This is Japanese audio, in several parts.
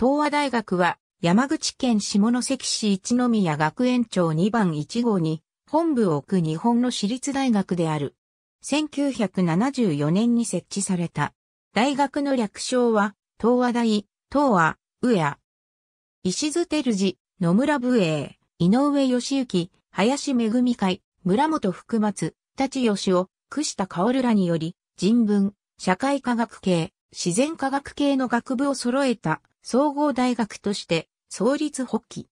東和大学は山口県下関市一宮学園長2番1号に本部を置く日本の私立大学である。1974年に設置された。大学の略称は東和大、東和、宇谷。石津照次、野村武英、井上義行、林恵会、村本福松、立義雄、串田薫らにより、人文、社会科学系、自然科学系の学部を揃えた総合大学として創立発起。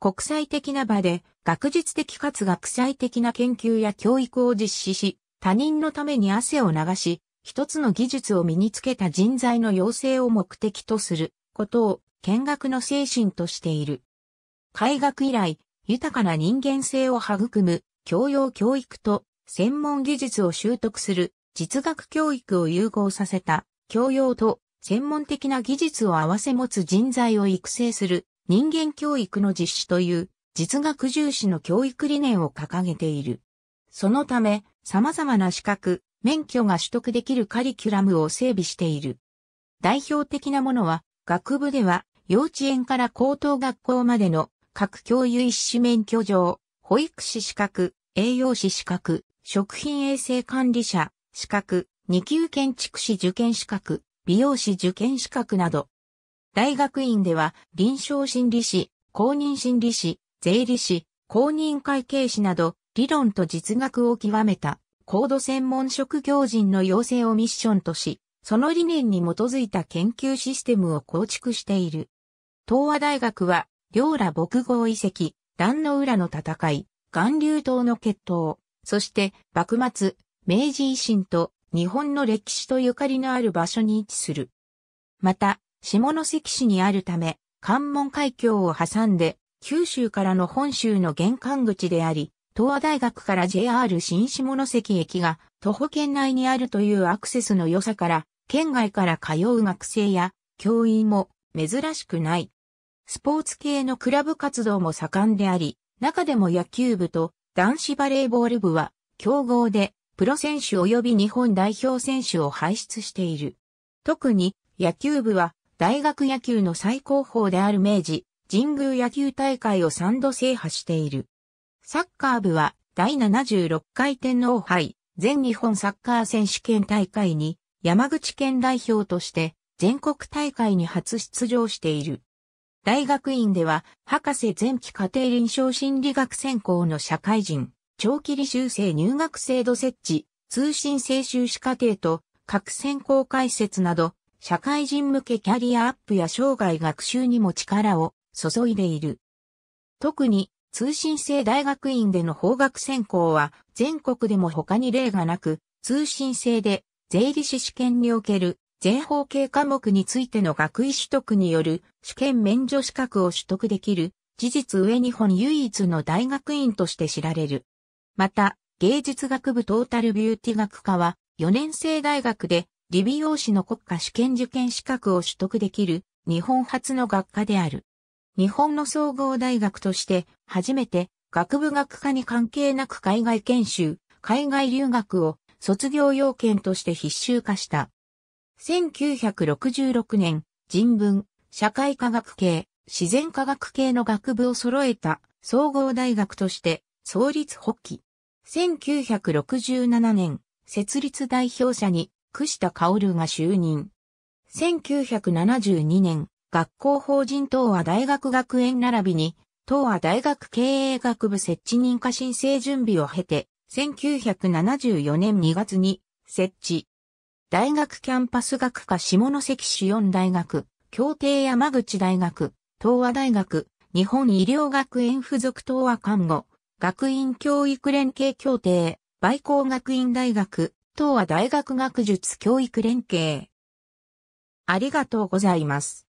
国際的な場で学術的かつ学際的な研究や教育を実施し、他人のために汗を流し、一つの技術を身につけた人材の養成を目的とすることを見学の精神としている。開学以来、豊かな人間性を育む教養教育と専門技術を習得する実学教育を融合させた教養と専門的な技術を併せ持つ人材を育成する人間教育の実施という実学重視の教育理念を掲げている。そのため、様々な資格、免許が取得できるカリキュラムを整備している。代表的なものは、学部では、幼稚園から高等学校までの各教諭一種免許状、保育士資格、栄養士資格、食品衛生管理者、資格、二級建築士受験資格、美容師受験資格など。大学院では臨床心理士、公認心理士、税理士、公認会計士など理論と実学を極めた高度専門職業人の養成をミッションとし、その理念に基づいた研究システムを構築している。東和大学は、両羅牧号遺跡、壇の浦の戦い、岩流島の決闘、そして幕末、明治維新と日本の歴史とゆかりのある場所に位置する。また、下関市にあるため、関門海峡を挟んで、九州からの本州の玄関口であり、東亜大学から JR 新下関駅が徒歩圏内にあるというアクセスの良さから、県外から通う学生や教員も珍しくない。スポーツ系のクラブ活動も盛んであり、中でも野球部と男子バレーボール部は競合でプロ選手及び日本代表選手を輩出している。特に野球部は大学野球の最高峰である明治、神宮野球大会を3度制覇している。サッカー部は第76回天皇杯全日本サッカー選手権大会に山口県代表として全国大会に初出場している。大学院では博士前期家庭臨床心理学専攻の社会人、長期履修生入学制度設置、通信制修士課程と、各専攻解説など、社会人向けキャリアアップや生涯学習にも力を注いでいる。特に、通信制大学院での法学専攻は、全国でも他に例がなく、通信制で、税理士試験における、税法系科目についての学位取得による試験免除資格を取得できる、事実上日本唯一の大学院として知られる。また、芸術学部トータルビューティ学科は、4年生大学で、理美容師の国家試験受験資格を取得できる、日本初の学科である。日本の総合大学として、初めて、学部学科に関係なく海外研修、海外留学を卒業要件として必修化した。1966年、人文、社会科学系、自然科学系の学部を揃えた総合大学として創立発起。1967年、設立代表者に、串田薫が就任。1972年、学校法人東和大学学園並びに、東和大学経営学部設置認可申請準備を経て、1974年2月に設置。大学キャンパス学科下関市四大学、協定山口大学、東和大学、日本医療学園附属東和看護、学院教育連携協定、売校学院大学、東亜大学学術教育連携。ありがとうございます。